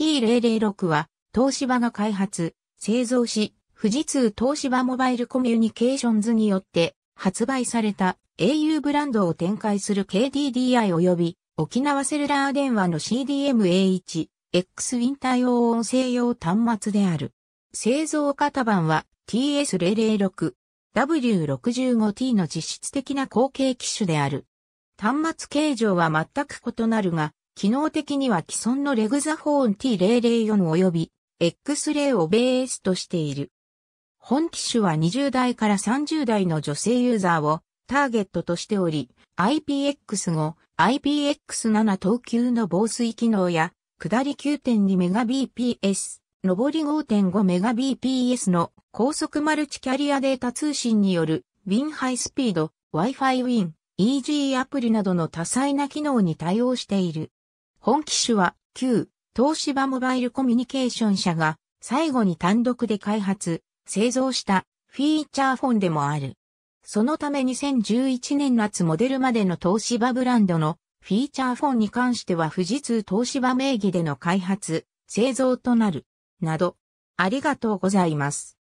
T006 は、東芝が開発、製造し、富士通東芝モバイルコミュニケーションズによって発売された au ブランドを展開する KDDI 及び沖縄セルラー電話の CDMA1、X ウィンター用音声用端末である。製造型版は TS006、W65T の実質的な後継機種である。端末形状は全く異なるが、機能的には既存のレグザホーン T004 及び X0 をベースとしている。本機種は20代から30代の女性ユーザーをターゲットとしており、IPX5、IPX7 等級の防水機能や、下り 9.2Mbps、上り 5.5Mbps の高速マルチキャリアデータ通信による Win ハイスピード、Wi-Fi Win、EG アプリなどの多彩な機能に対応している。本機種は旧東芝モバイルコミュニケーション社が最後に単独で開発、製造したフィーチャーフォンでもある。そのため2011年夏モデルまでの東芝ブランドのフィーチャーフォンに関しては富士通東芝名義での開発、製造となる。など、ありがとうございます。